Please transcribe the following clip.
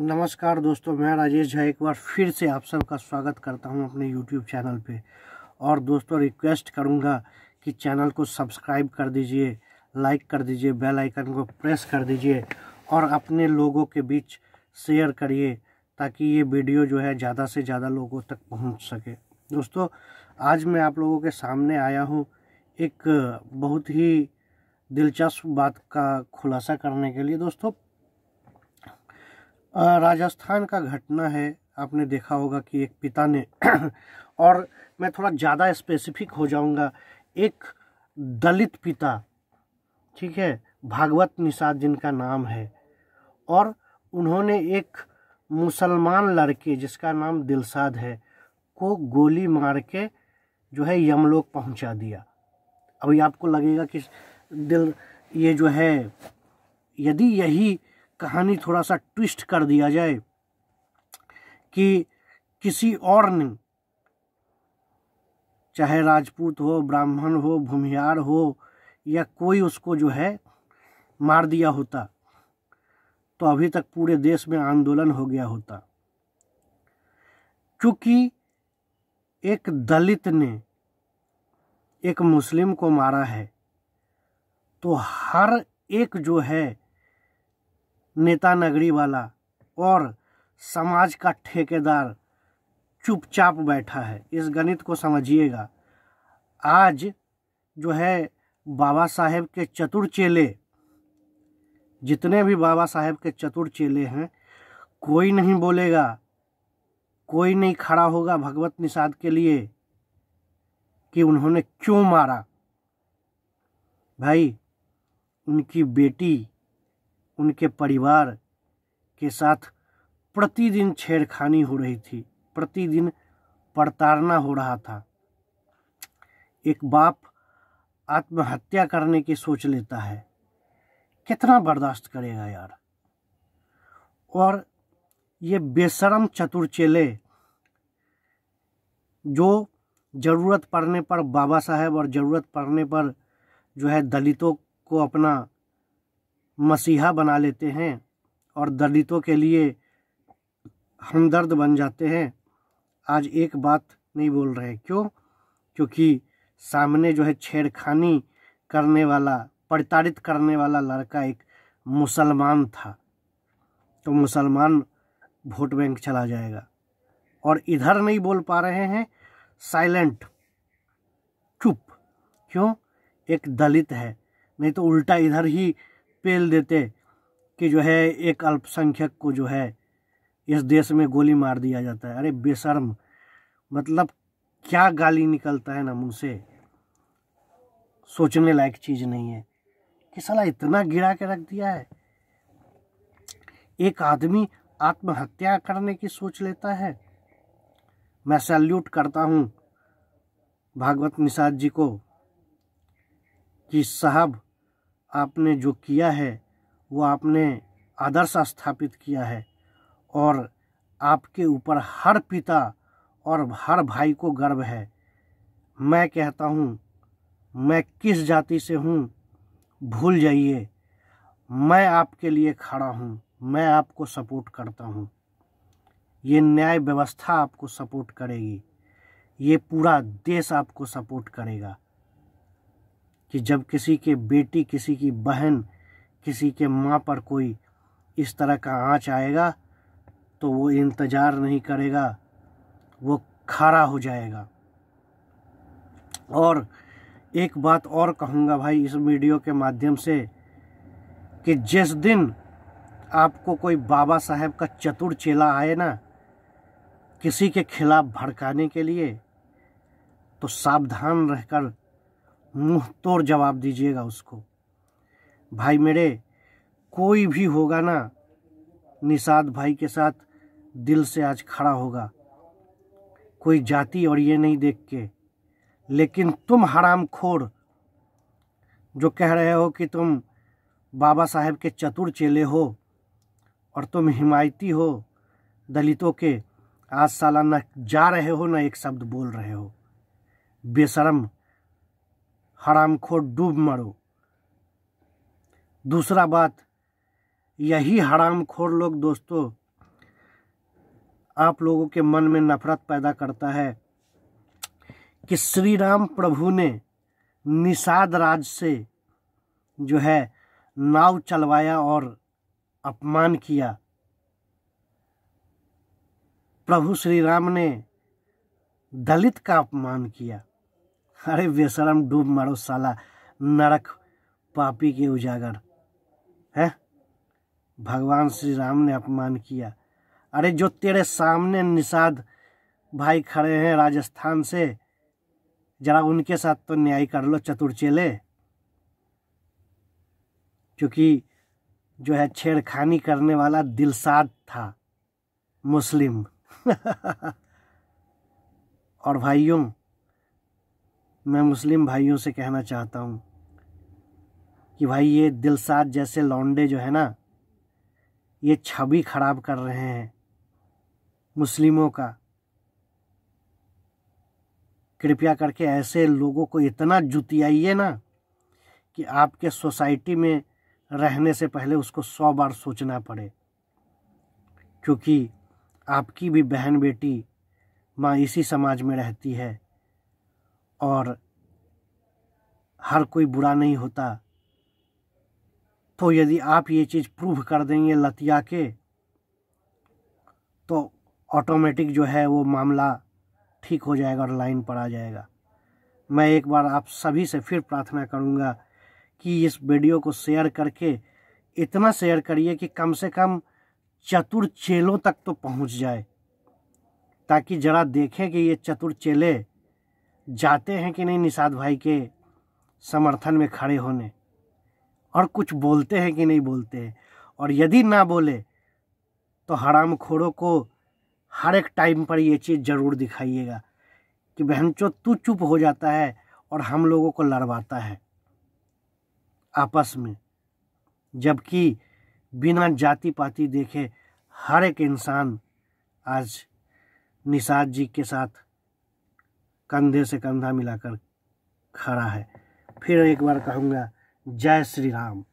नमस्कार दोस्तों मैं राजेश झा एक बार फिर से आप सबका स्वागत करता हूं अपने यूट्यूब चैनल पे और दोस्तों रिक्वेस्ट करूंगा कि चैनल को सब्सक्राइब कर दीजिए लाइक कर दीजिए बेल आइकन को प्रेस कर दीजिए और अपने लोगों के बीच शेयर करिए ताकि ये वीडियो जो है ज़्यादा से ज़्यादा लोगों तक पहुँच सके दोस्तों आज मैं आप लोगों के सामने आया हूँ एक बहुत ही दिलचस्प बात का खुलासा करने के लिए दोस्तों राजस्थान का घटना है आपने देखा होगा कि एक पिता ने और मैं थोड़ा ज़्यादा स्पेसिफिक हो जाऊंगा एक दलित पिता ठीक है भागवत निषाद जिनका नाम है और उन्होंने एक मुसलमान लड़के जिसका नाम दिलसाद है को गोली मार के जो है यमलोक पहुंचा दिया अभी आपको लगेगा कि दिल ये जो है यदि यही कहानी थोड़ा सा ट्विस्ट कर दिया जाए कि किसी और ने चाहे राजपूत हो ब्राह्मण हो भूमिहार हो या कोई उसको जो है मार दिया होता तो अभी तक पूरे देश में आंदोलन हो गया होता क्योंकि एक दलित ने एक मुस्लिम को मारा है तो हर एक जो है नेता नगरी वाला और समाज का ठेकेदार चुपचाप बैठा है इस गणित को समझिएगा आज जो है बाबा साहेब के चतुर चेले जितने भी बाबा साहेब के चतुर चेले हैं कोई नहीं बोलेगा कोई नहीं खड़ा होगा भगवत निषाद के लिए कि उन्होंने क्यों मारा भाई उनकी बेटी उनके परिवार के साथ प्रतिदिन छेड़खानी हो रही थी प्रतिदिन प्रताड़ना हो रहा था एक बाप आत्महत्या करने की सोच लेता है कितना बर्दाश्त करेगा यार और ये बेशरम चतुर चेले जो ज़रूरत पड़ने पर बाबा साहेब और ज़रूरत पड़ने पर जो है दलितों को अपना मसीहा बना लेते हैं और दलितों के लिए हमदर्द बन जाते हैं आज एक बात नहीं बोल रहे क्यों क्योंकि सामने जो है छेड़खानी करने वाला प्रताड़ित करने वाला लड़का एक मुसलमान था तो मुसलमान वोट बैंक चला जाएगा और इधर नहीं बोल पा रहे हैं साइलेंट चुप क्यों एक दलित है नहीं तो उल्टा इधर ही पेल देते कि जो है एक अल्पसंख्यक को जो है इस देश में गोली मार दिया जाता है अरे बेशर्म मतलब क्या गाली निकलता है ना मुंह से सोचने लायक चीज़ नहीं है कि सला इतना गिरा के रख दिया है एक आदमी आत्महत्या करने की सोच लेता है मैं सैल्यूट करता हूं भागवत निषाद जी को कि साहब आपने जो किया है वो आपने आदर्श स्थापित किया है और आपके ऊपर हर पिता और हर भाई को गर्व है मैं कहता हूँ मैं किस जाति से हूँ भूल जाइए मैं आपके लिए खड़ा हूँ मैं आपको सपोर्ट करता हूँ ये न्याय व्यवस्था आपको सपोर्ट करेगी ये पूरा देश आपको सपोर्ट करेगा कि जब किसी के बेटी किसी की बहन किसी के माँ पर कोई इस तरह का आँच आएगा तो वो इंतज़ार नहीं करेगा वो खारा हो जाएगा और एक बात और कहूँगा भाई इस वीडियो के माध्यम से कि जिस दिन आपको कोई बाबा साहब का चतुर चेला आए ना किसी के खिलाफ भड़काने के लिए तो सावधान रहकर मुँह तोड़ जवाब दीजिएगा उसको भाई मेरे कोई भी होगा ना निषाद भाई के साथ दिल से आज खड़ा होगा कोई जाति और ये नहीं देख के लेकिन तुम हराम खोर जो कह रहे हो कि तुम बाबा साहेब के चतुर चेले हो और तुम हिमायती हो दलितों के आज साला न जा रहे हो न एक शब्द बोल रहे हो बेशरम हराम खोर डूब मरो दूसरा बात यही हराम खोर लोग दोस्तों आप लोगों के मन में नफरत पैदा करता है कि श्री राम प्रभु ने निषाद राज से जो है नाव चलवाया और अपमान किया प्रभु श्री राम ने दलित का अपमान किया अरे बेसरम डूब मारो साला नरक पापी के उजागर है भगवान श्री राम ने अपमान किया अरे जो तेरे सामने निषाद भाई खड़े हैं राजस्थान से जरा उनके साथ तो न्याय कर लो चतुर चेले क्योंकि जो है छेड़खानी करने वाला दिलसाद था मुस्लिम और भाइयों मैं मुस्लिम भाइयों से कहना चाहता हूँ कि भाई ये दिलसाद जैसे लौंडे जो है ना ये छवि खराब कर रहे हैं मुस्लिमों का कृपया करके ऐसे लोगों को इतना जुतियाइए ना कि आपके सोसाइटी में रहने से पहले उसको सौ बार सोचना पड़े क्योंकि आपकी भी बहन बेटी माँ इसी समाज में रहती है और हर कोई बुरा नहीं होता तो यदि आप ये चीज़ प्रूव कर देंगे लतिया के तो ऑटोमेटिक जो है वो मामला ठीक हो जाएगा और लाइन पर आ जाएगा मैं एक बार आप सभी से फिर प्रार्थना करूंगा कि इस वीडियो को शेयर करके इतना शेयर करिए कि कम से कम चतुर चेलों तक तो पहुंच जाए ताकि ज़रा देखें कि ये चतुर चेले जाते हैं कि नहीं निषाद भाई के समर्थन में खड़े होने और कुछ बोलते हैं कि नहीं बोलते हैं और यदि ना बोले तो हराम खोरों को हर एक टाइम पर ये चीज़ ज़रूर दिखाइएगा कि चो तू चुप हो जाता है और हम लोगों को लड़वाता है आपस में जबकि बिना जाति पाति देखे हर एक इंसान आज निषाद जी के साथ कंधे से कंधा मिलाकर खड़ा है फिर एक बार कहूँगा जय श्री राम